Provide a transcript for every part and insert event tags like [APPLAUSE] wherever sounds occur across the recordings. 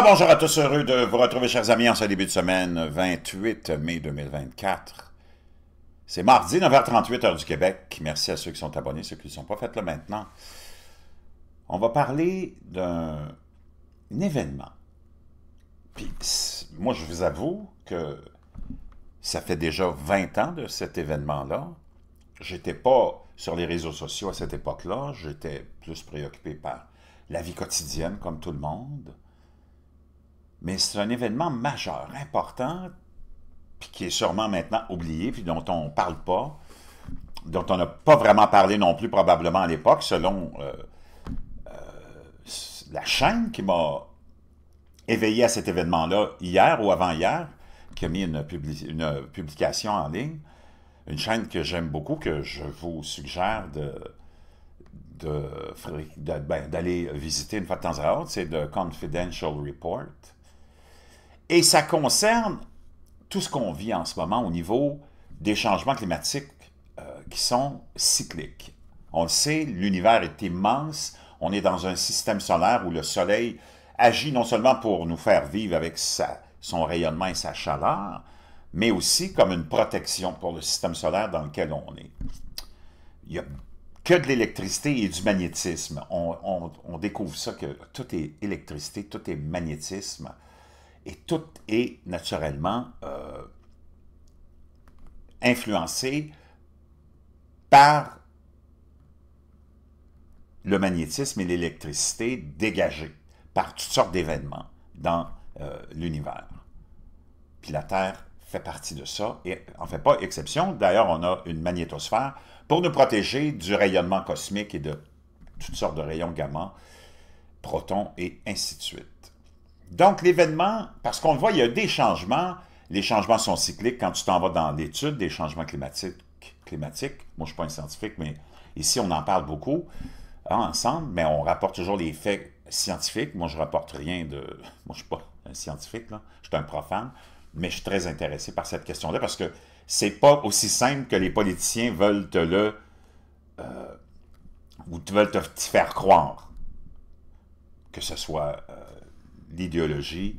Ah, bonjour à tous, heureux de vous retrouver, chers amis, en ce début de semaine, 28 mai 2024. C'est mardi, 9h38, heure du Québec. Merci à ceux qui sont abonnés, ceux qui ne sont pas, faites-le maintenant. On va parler d'un événement. Puis, moi, je vous avoue que ça fait déjà 20 ans de cet événement-là. J'étais pas sur les réseaux sociaux à cette époque-là. J'étais plus préoccupé par la vie quotidienne, comme tout le monde mais c'est un événement majeur, important, puis qui est sûrement maintenant oublié, puis dont on ne parle pas, dont on n'a pas vraiment parlé non plus probablement à l'époque, selon euh, euh, la chaîne qui m'a éveillé à cet événement-là hier ou avant-hier, qui a mis une, publication en ligne, une chaîne que j'aime beaucoup, que je vous suggère ben, d'aller visiter une fois de temps à autre, c'est de Confidential Report. Et ça concerne tout ce qu'on vit en ce moment au niveau des changements climatiques euh, qui sont cycliques. On le sait, l'univers est immense. On est dans un système solaire où le Soleil agit non seulement pour nous faire vivre avec son rayonnement et sa chaleur, mais aussi comme une protection pour le système solaire dans lequel on est. Il n'y a que de l'électricité et du magnétisme. On, on, découvre ça que tout est électricité, tout est magnétisme. Et tout est naturellement euh, influencé par le magnétisme et l'électricité dégagés par toutes sortes d'événements dans euh, l'univers. Puis la Terre fait partie de ça et en fait pas exception. D'ailleurs, on a une magnétosphère pour nous protéger du rayonnement cosmique et de toutes sortes de rayons gamma, protons et ainsi de suite. Donc, l'événement, parce qu'on le voit, il y a des changements. Les changements sont cycliques. Quand tu t'en vas dans l'étude des changements climatiques, climatiques, moi, je ne suis pas un scientifique, mais ici, on en parle beaucoup hein, ensemble, mais on rapporte toujours les faits scientifiques. Moi, je ne rapporte rien de... [LAUGHS] Moi, je ne suis pas un scientifique, là. je suis un profane, mais je suis très intéressé par cette question-là parce que c'est pas aussi simple que les politiciens veulent te le... Euh, ou veulent te faire croire que ce soit euh, l'idéologie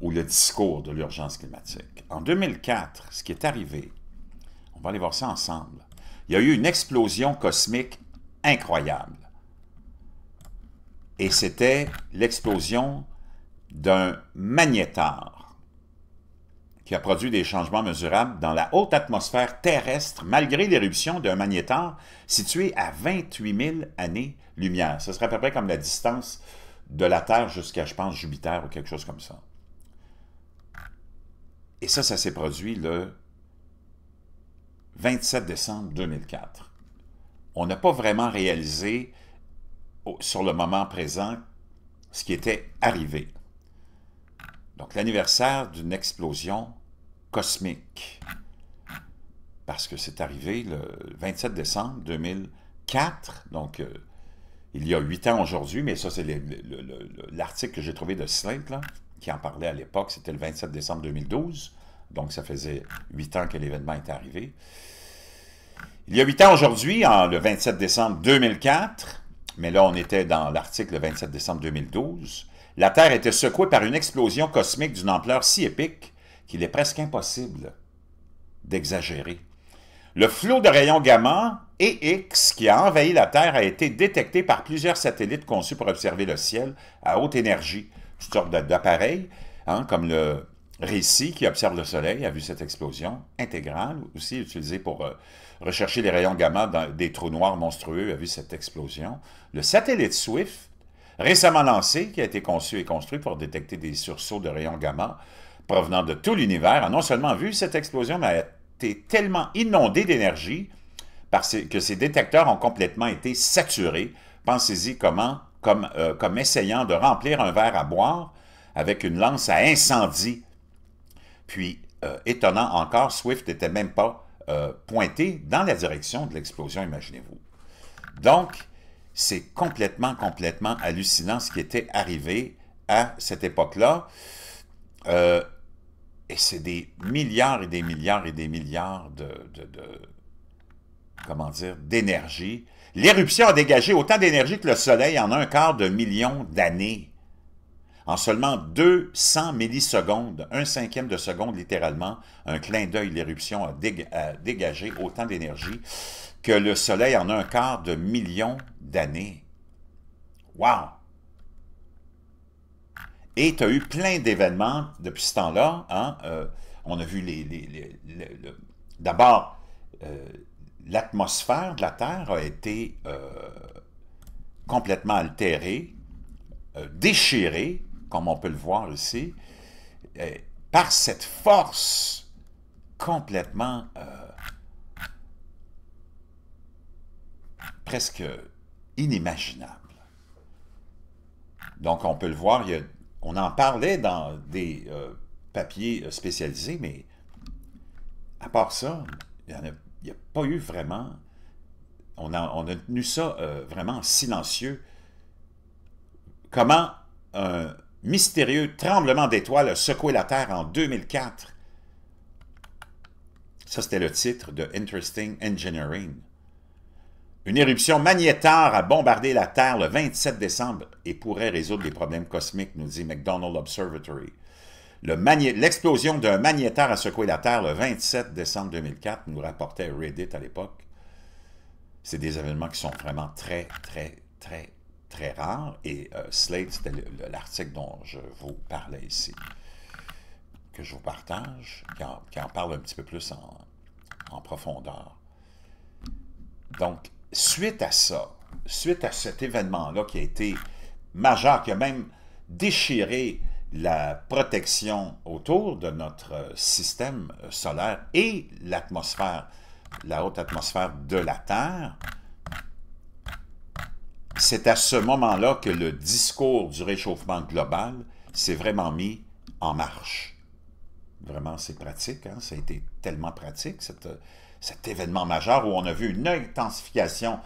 ou le discours de l'urgence climatique. En 2004, ce qui est arrivé, on va aller voir ça ensemble, il y a eu une explosion cosmique incroyable. Et c'était l'explosion d'un magnétar qui a produit des changements mesurables dans la haute atmosphère terrestre malgré l'éruption d'un magnétar situé à 28 000 années-lumière. Ce serait à peu près comme la distance de la Terre jusqu'à, je pense, Jupiter ou quelque chose comme ça. Et ça, ça s'est produit le 27 décembre 2004. On n'a pas vraiment réalisé sur le moment présent ce qui était arrivé. Donc l'anniversaire d'une explosion cosmique. Parce que c'est arrivé le 27 décembre 2004, donc euh, il y a huit ans aujourd'hui, mais ça, c'est l'article que j'ai trouvé de Slint, qui en parlait à l'époque, c'était le 27 décembre 2012, donc ça faisait huit ans que l'événement était arrivé. Il y a huit ans aujourd'hui, le 27 décembre 2004, mais là, on était dans l'article le 27 décembre 2012, la Terre était secouée par une explosion cosmique d'une ampleur si épique qu'il est presque impossible d'exagérer. Le flot de rayons gamma EX qui a envahi la Terre a été détecté par plusieurs satellites conçus pour observer le ciel à haute énergie, toutes sortes d'appareils, hein, comme le Récit qui observe le Soleil a vu cette explosion intégrale, aussi utilisé pour euh, rechercher les rayons gamma dans des trous noirs monstrueux, a vu cette explosion. Le satellite SWIFT, récemment lancé, qui a été conçu et construit pour détecter des sursauts de rayons gamma provenant de tout l'univers, a non seulement vu cette explosion, mais a tellement inondé d'énergie parce que ces détecteurs ont complètement été saturés. Pensez-y comment, comme, euh, comme essayant de remplir un verre à boire avec une lance à incendie. Puis, euh, étonnant encore, Swift n'était même pas euh, pointé dans la direction de l'explosion, imaginez-vous. Donc, c'est complètement, complètement hallucinant ce qui était arrivé à cette époque-là. Et c'est des milliards et des milliards et des milliards de, comment dire, d'énergie. L'éruption a dégagé autant d'énergie que le Soleil en un quart de million d'années. En seulement 200 millisecondes, un cinquième de seconde littéralement, un clin d'œil, l'éruption a, a, dégagé autant d'énergie que le Soleil en un quart de million d'années. Wow! Et tu as eu plein d'événements depuis ce temps-là. Hein, euh, on a vu les, d'abord euh, l'atmosphère de la Terre a été euh, complètement altérée, déchirée, comme on peut le voir ici, par cette force complètement presque inimaginable. Donc, on peut le voir, il y a on en parlait dans des euh, papiers euh, spécialisés, mais à part ça, il n'y a, pas eu vraiment... On a, tenu ça euh, vraiment silencieux. Comment un mystérieux tremblement d'étoiles a secoué la Terre en 2004. Ça, c'était le titre de Interesting Engineering. Une éruption magnétar a bombardé la Terre le 27 décembre et pourrait résoudre des problèmes cosmiques, nous dit McDonald Observatory. L'explosion d'un magnétar a secoué la Terre le 27 décembre 2004, nous rapportait Reddit à l'époque. C'est des événements qui sont vraiment très, très, très, très rares. Et euh, Slate, c'était l'article dont je vous parlais ici, que je vous partage, qui en, parle un petit peu plus en, en profondeur. Donc, suite à ça, suite à cet événement-là qui a été majeur, qui a même déchiré la protection autour de notre système solaire et l'atmosphère, la haute atmosphère de la Terre, c'est à ce moment-là que le discours du réchauffement global s'est vraiment mis en marche. Vraiment, c'est pratique, hein? ça a été tellement pratique, cette, cet événement majeur où on a vu une intensification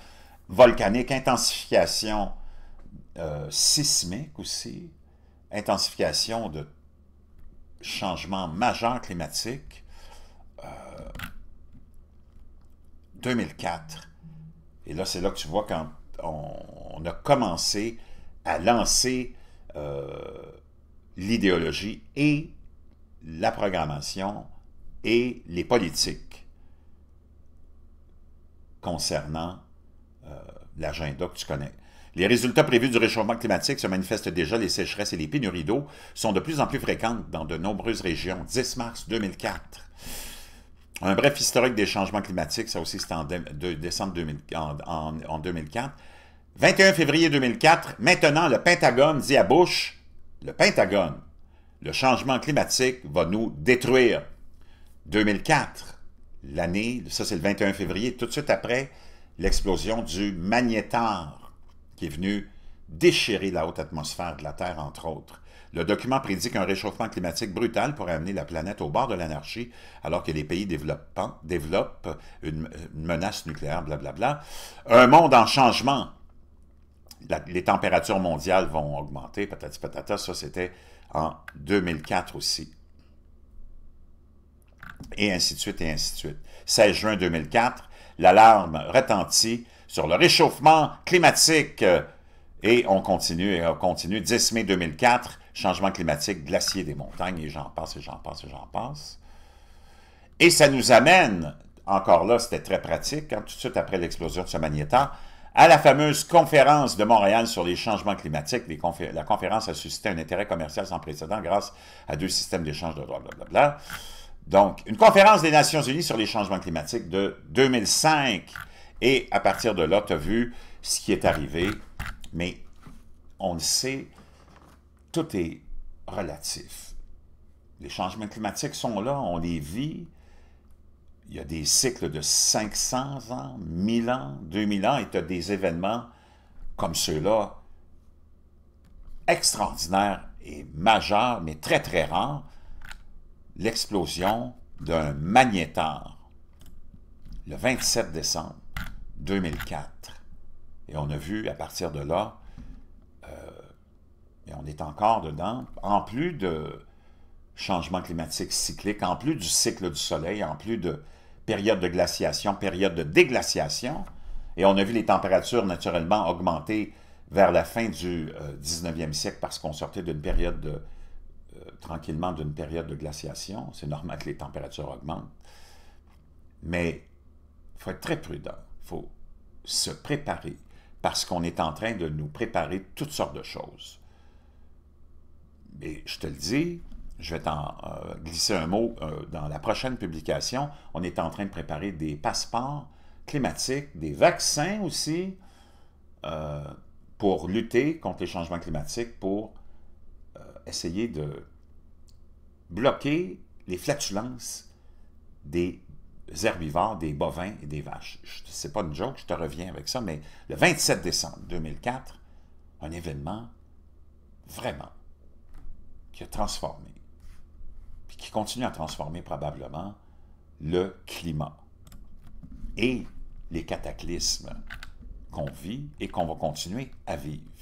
volcanique, intensification euh, sismique aussi, intensification de changements majeurs climatiques. 2004. Euh, et là, c'est là que tu vois quand on, a commencé à lancer euh, l'idéologie et la programmation et les politiques concernant euh, l'agenda que tu connais. Les résultats prévus du réchauffement climatique se manifestent déjà. Les sécheresses et les pénuries d'eau sont de plus en plus fréquentes dans de nombreuses régions. 10 mars 2004. Un bref historique des changements climatiques, ça aussi c'était en décembre 2004. 21 février 2004, maintenant le Pentagone dit à Bush, le Pentagone, le changement climatique va nous détruire. 2004 l'année, ça c'est le 21 février, tout de suite après l'explosion du magnétar qui est venu déchirer la haute atmosphère de la Terre, entre autres. Le document prédit qu'un réchauffement climatique brutal pourrait amener la planète au bord de l'anarchie, alors que les pays développent une, menace nucléaire, blablabla. Un monde en changement. les températures mondiales vont augmenter, patati patata. Ça, c'était en 2004 aussi et ainsi de suite, et ainsi de suite. 16 juin 2004, l'alarme retentit sur le réchauffement climatique. Euh, et on continue, et on continue. 10 mai 2004, changement climatique, glacier des montagnes, et j'en passe, et j'en passe, et j'en passe. Et ça nous amène, encore là, c'était très pratique, hein, tout de suite après l'explosion de ce magnétar, à la fameuse conférence de Montréal sur les changements climatiques. la conférence a suscité un intérêt commercial sans précédent grâce à deux systèmes d'échange de droits, blablabla. Donc, une conférence des Nations Unies sur les changements climatiques de 2005. Et à partir de là, tu as vu ce qui est arrivé. Mais on le sait, tout est relatif. Les changements climatiques sont là, on les vit. Il y a des cycles de 500 ans, 1000 ans, 2000 ans, et tu as des événements comme ceux-là extraordinaires et majeurs, mais très, très rares l'explosion d'un magnétar le 27 décembre 2004. Et on a vu à partir de là, euh, et on est encore dedans, en plus de changements climatiques cycliques, en plus du cycle du soleil, en plus de périodes de glaciation, période de déglaciation, et on a vu les températures naturellement augmenter vers la fin du 19e euh, siècle parce qu'on sortait d'une période de tranquillement d'une période de glaciation. C'est normal que les températures augmentent. Mais il faut être très prudent. Il faut se préparer parce qu'on est en train de nous préparer toutes sortes de choses. Mais je te le dis, je vais t'en euh, glisser un mot euh, dans la prochaine publication. On est en train de préparer des passeports climatiques, des vaccins aussi, euh, pour lutter contre les changements climatiques, pour essayer de bloquer les flatulences des herbivores, des bovins et des vaches. n'est pas une joke, je te reviens avec ça, mais le 27 décembre 2004, un événement vraiment qui a transformé, puis qui continue à transformer probablement le climat et les cataclysmes qu'on vit et qu'on va continuer à vivre.